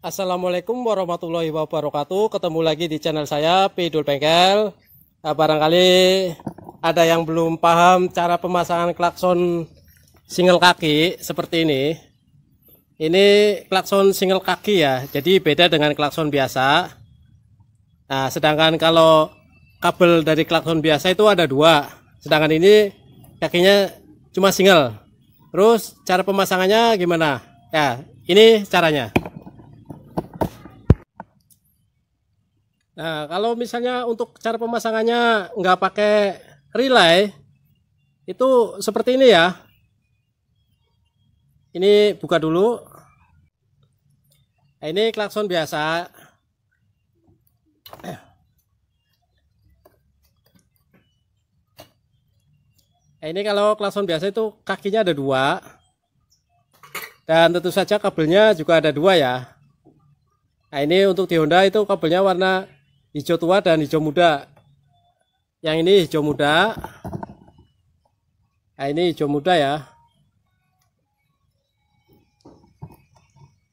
Assalamualaikum warahmatullahi wabarakatuh. Ketemu lagi di channel saya Pidul Bengkel. Nah, barangkali ada yang belum paham cara pemasangan klakson single kaki seperti ini. Ini klakson single kaki ya. Jadi beda dengan klakson biasa. Nah, sedangkan kalau kabel dari klakson biasa itu ada dua. Sedangkan ini kakinya cuma single. Terus cara pemasangannya gimana? Ya, ini caranya. Nah, kalau misalnya untuk cara pemasangannya nggak pakai relay, itu seperti ini ya. Ini buka dulu. Nah, ini klakson biasa. Nah, ini kalau klakson biasa itu kakinya ada dua. Dan tentu saja kabelnya juga ada dua ya. Nah ini untuk di Honda itu kabelnya warna hijau tua dan hijau muda yang ini hijau muda nah, ini hijau muda ya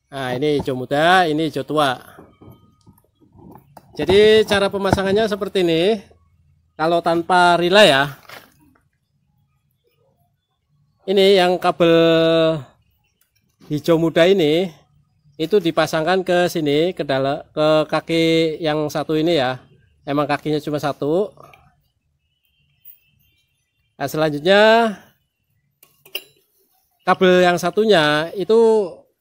nah ini hijau muda ini hijau tua jadi cara pemasangannya seperti ini kalau tanpa relay ya ini yang kabel hijau muda ini itu dipasangkan ke sini ke dalam ke kaki yang satu ini ya emang kakinya cuma satu nah, selanjutnya kabel yang satunya itu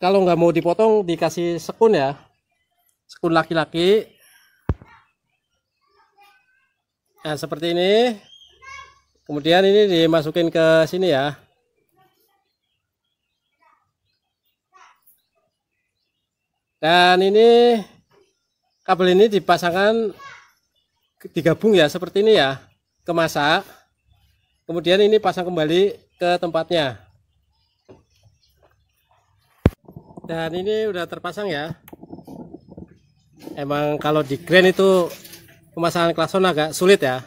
kalau nggak mau dipotong dikasih sekun ya sekun laki-laki nah seperti ini kemudian ini dimasukin ke sini ya dan ini kabel ini dipasangkan digabung ya seperti ini ya ke kemudian ini pasang kembali ke tempatnya dan ini udah terpasang ya emang kalau di grand itu pemasangan klakson agak sulit ya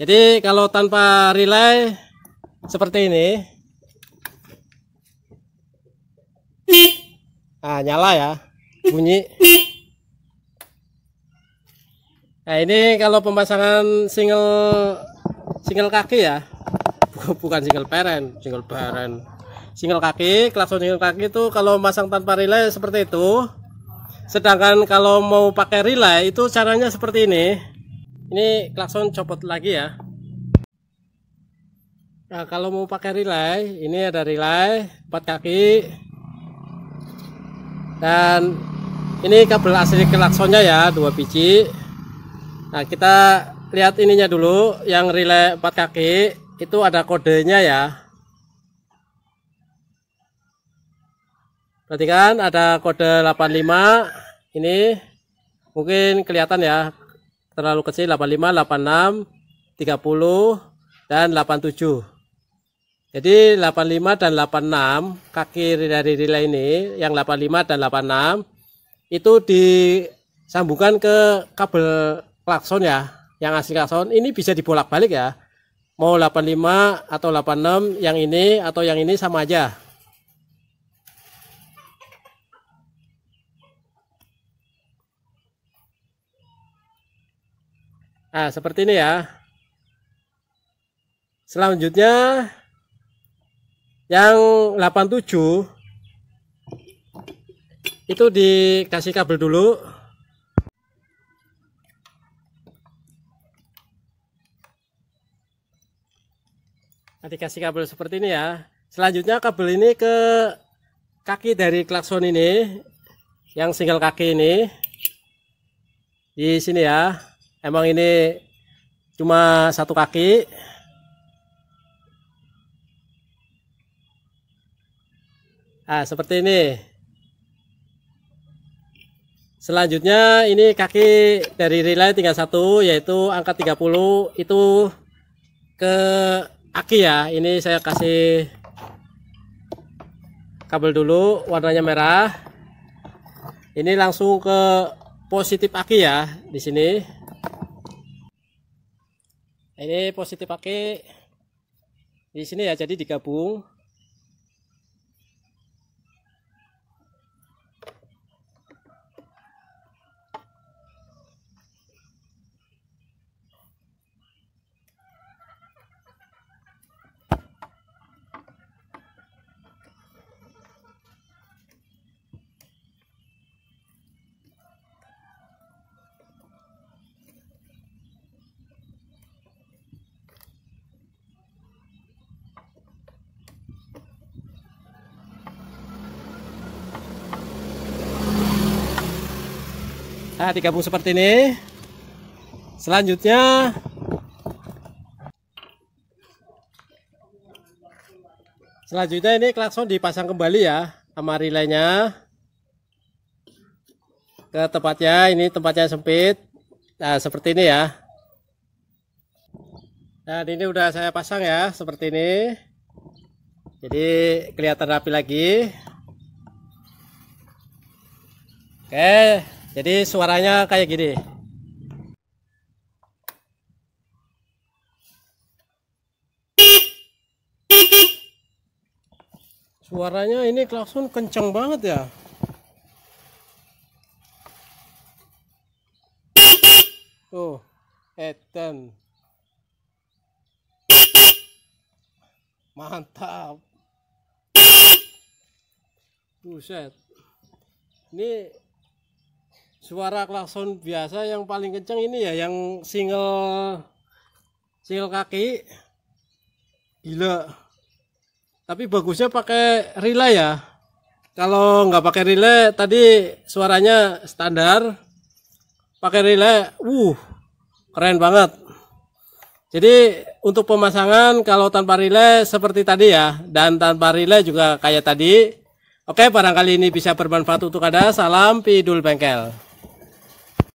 jadi kalau tanpa relay seperti ini ah nyala ya bunyi nah ini kalau pemasangan single single kaki ya bukan single parent single parent single kaki klakson single kaki itu kalau masang tanpa relay seperti itu sedangkan kalau mau pakai relay itu caranya seperti ini ini klakson copot lagi ya nah kalau mau pakai relay ini ada relay empat kaki dan ini kabel asli kelaksonnya ya dua biji nah kita lihat ininya dulu yang relay 4 kaki itu ada kodenya ya perhatikan ada kode 85 ini mungkin kelihatan ya terlalu kecil 85 86 30 dan 87 jadi 85 dan 86 kaki dari relay ini yang 85 dan 86 itu disambungkan ke kabel klakson ya yang asli klakson ini bisa dibolak-balik ya mau 85 atau 86 yang ini atau yang ini sama aja Nah seperti ini ya selanjutnya yang 87 itu dikasih kabel dulu nanti kasih kabel seperti ini ya selanjutnya kabel ini ke kaki dari klakson ini yang single kaki ini di sini ya emang ini cuma satu kaki ah seperti ini selanjutnya ini kaki dari relay tinggal satu yaitu angka 30 itu ke aki ya ini saya kasih kabel dulu warnanya merah ini langsung ke positif aki ya di sini ini positif aki di sini ya jadi digabung Nah, digabung seperti ini. Selanjutnya Selanjutnya ini klakson dipasang kembali ya sama relaynya. Ke tempatnya, ini tempatnya sempit. Nah, seperti ini ya. Dan ini udah saya pasang ya, seperti ini. Jadi kelihatan rapi lagi. Oke, jadi suaranya kayak gini. Suaranya ini klakson kenceng banget ya. Tuh, Eten. Mantap. Buset. Ini suara klakson biasa yang paling kenceng ini ya yang single single kaki gila tapi bagusnya pakai relay ya kalau nggak pakai relay tadi suaranya standar pakai relay uh keren banget jadi untuk pemasangan kalau tanpa relay seperti tadi ya dan tanpa relay juga kayak tadi Oke, barangkali ini bisa bermanfaat untuk Anda. Salam Pidul Bengkel.